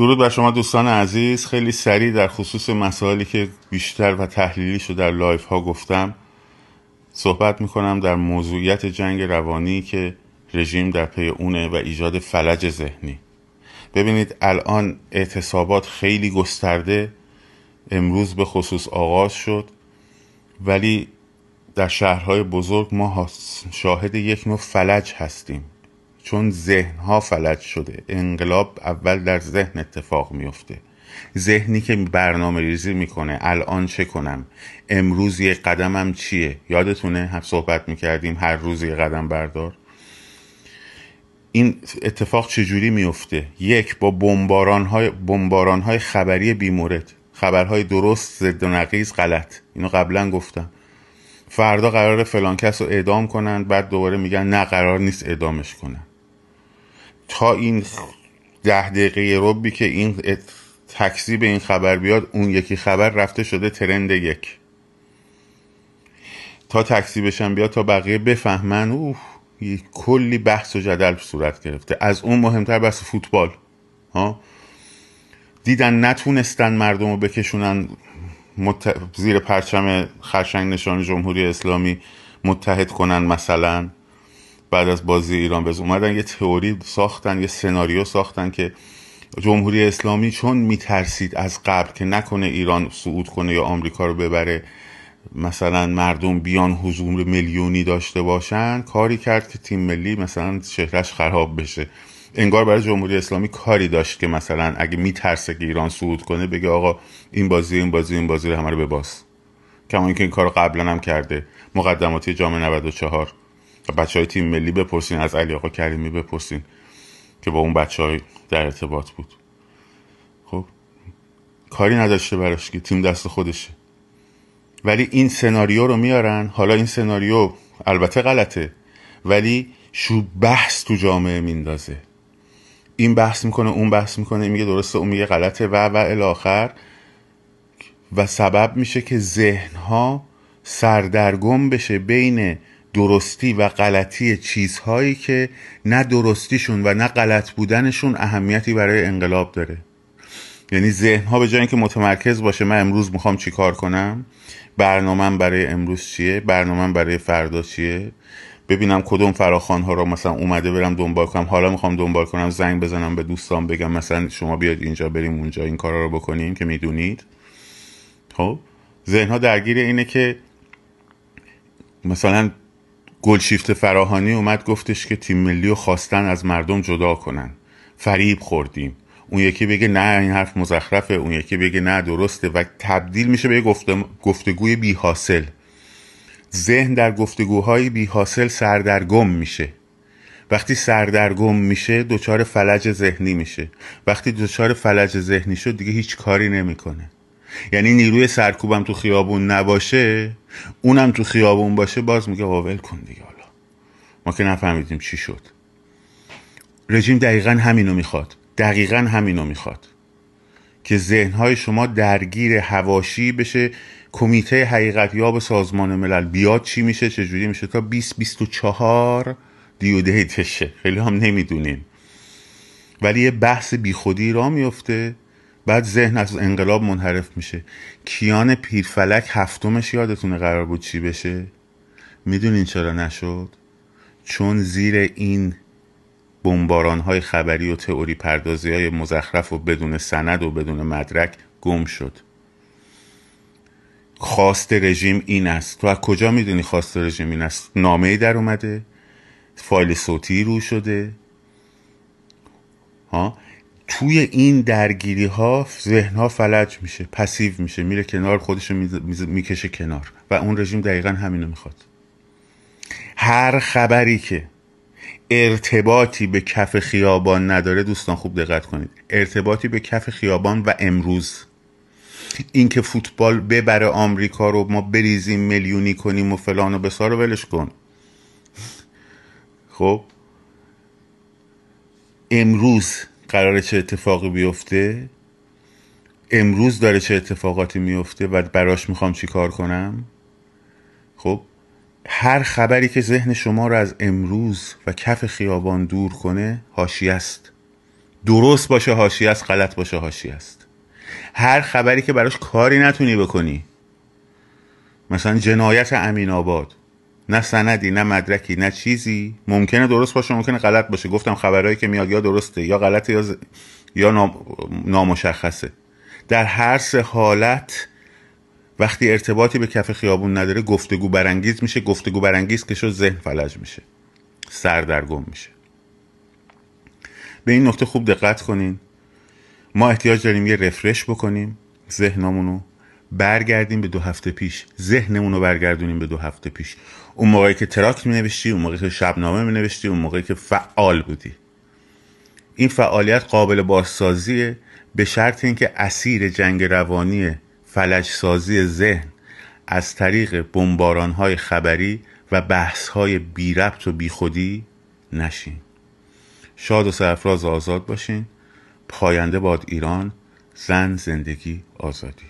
درود بر شما دوستان عزیز خیلی سریع در خصوص مسائلی که بیشتر و تحلیلی شد در لایف ها گفتم صحبت میکنم در موضوعیت جنگ روانی که رژیم در پی اونه و ایجاد فلج ذهنی ببینید الان اعتصابات خیلی گسترده امروز به خصوص آغاز شد ولی در شهرهای بزرگ ما شاهد یک نوع فلج هستیم چون ها فلج شده انقلاب اول در ذهن اتفاق میفته ذهنی که برنامه ریزی میکنه الان چه کنم امروز یه قدمم چیه یادتونه هم صحبت میکردیم هر روز یه قدم بردار این اتفاق چجوری میفته یک با بمباران های, بمباران های خبری بیمورد خبرهای درست ضد و نقیز غلط اینو قبلا گفتم فردا قرار فلان رو اعدام کنن بعد دوباره میگن نه قرار نیست اعدامش کنن تا این ده دقیقه ربی که این به این خبر بیاد اون یکی خبر رفته شده ترند یک تا تکسی بشن بیاد تا بقیه بفهمن اوه کلی بحث و جدل صورت گرفته از اون مهمتر بحث فوتبال ها دیدن نتونستن مردم رو بکشونن زیر پرچم خرشنگ نشان جمهوری اسلامی متحد کنن مثلا بعد از بازی ایران بز اومدن یه تئوری ساختن یه سناریو ساختن که جمهوری اسلامی چون میترسید از قبل که نکنه ایران صعود کنه یا آمریکا رو ببره مثلا مردم بیان حضور میلیونی داشته باشن کاری کرد که تیم ملی مثلا چهرش خراب بشه انگار برای جمهوری اسلامی کاری داشت که مثلا اگه میترسه که ایران صعود کنه بگه آقا این بازی این بازی این بازی رو همه رو بباس کما اینکه این کار قبلا هم کرده مقدماتی جام 94 بچه های تیم ملی بپرسین از علی آقا کریمی بپرسین که با اون بچه های در ارتباط بود خب کاری نداشته براش که تیم دست خودشه ولی این سناریو رو میارن حالا این سناریو البته غلطه ولی شو بحث تو جامعه میندازه این بحث میکنه اون بحث میکنه میگه درسته اون میگه غلطه و و الاخر و سبب میشه که ذهنها سردرگم بشه بین درستی و غلطی چیزهایی که نه درستیشون و نه غلط بودنشون اهمیتی برای انقلاب داره یعنی ذهن ها به جایی اینکه متمرکز باشه من امروز میخوام چیکار کنم برنامه برای امروز چیه برنامه برای فردا چیه ببینم کدوم فراخان ها رو مثلا اومده برم دنبال کنم حالا میخوام دنبال کنم زنگ بزنم به دوستان بگم مثلا شما بیاد اینجا بریم اونجا این کارا رو بکنیم که میدونید خب ذهن ها درگیر اینه که مثلا گلشیفت فراهانی اومد گفتش که تیم ملی رو خواستن از مردم جدا کنن فریب خوردیم اون یکی بگه نه این حرف مزخرفه اون یکی بگه نه درسته و تبدیل میشه به گفتگوی بی حاصل ذهن در گفتگوهای بی حاصل سردرگم میشه وقتی سردرگم میشه دچار فلج ذهنی میشه وقتی دچار فلج ذهنی شد دیگه هیچ کاری نمیکنه یعنی نیروی سرکوبم تو خیابون نباشه اونم تو خیابون باشه باز میگه واول کن دیگه حالا ما که نفهمیدیم چی شد رژیم دقیقا همینو میخواد دقیقا همینو میخواد که ذهنهای شما درگیر هواشی بشه کمیته به سازمان ملل بیاد چی میشه چجوری میشه تا 20 24 تشه خیلی هم نمیدونیم ولی یه بحث بیخودی را میفته بعد ذهن از انقلاب منحرف میشه کیان پیرفلک هفتمش یادتونه قرار بود چی بشه میدونین چرا نشد چون زیر این بمباران های خبری و تئوری پردازی های مزخرف و بدون سند و بدون مدرک گم شد خواست رژیم این است تو از کجا میدونی خواست رژیم این است نامه ای در اومده فایل صوتی رو شده ها توی این درگیری ها ذهن ها فلج میشه پسیو میشه میره کنار خودش میکشه کنار و اون رژیم دقیقا همینو میخواد هر خبری که ارتباطی به کف خیابان نداره دوستان خوب دقت کنید ارتباطی به کف خیابان و امروز اینکه فوتبال ببره آمریکا رو ما بریزیم میلیونی کنیم و فلان و بسار رو ولش کن خب امروز قرار چه اتفاقی بیفته امروز داره چه اتفاقاتی میفته و براش میخوام چی کار کنم خب هر خبری که ذهن شما رو از امروز و کف خیابان دور کنه هاشی است درست باشه هاشی است غلط باشه هاشی است هر خبری که براش کاری نتونی بکنی مثلا جنایت امین آباد نه سندی نه مدرکی نه چیزی ممکنه درست باشه ممکنه غلط باشه گفتم خبرهایی که میاد یا درسته یا غلطه یا, یا نامشخصه در هر سه حالت وقتی ارتباطی به کف خیابون نداره گفتگو برانگیز میشه گفتگو برانگیز که شد ذهن فلج میشه سردرگم میشه به این نکته خوب دقت کنین ما احتیاج داریم یه رفرش بکنیم ذهنمونو برگردیم به دو هفته پیش ذهنمون رو برگردونیم به دو هفته پیش اون موقعی که تراکت می نوشتی اون موقعی که شبنامه می نوشتی اون موقعی که فعال بودی این فعالیت قابل بازسازیه به شرط اینکه اسیر جنگ روانی فلج سازی ذهن از طریق بمباران های خبری و بحث های بی ربط و بی خودی نشین شاد و سرفراز آزاد باشین پاینده باد ایران زن زندگی آزادی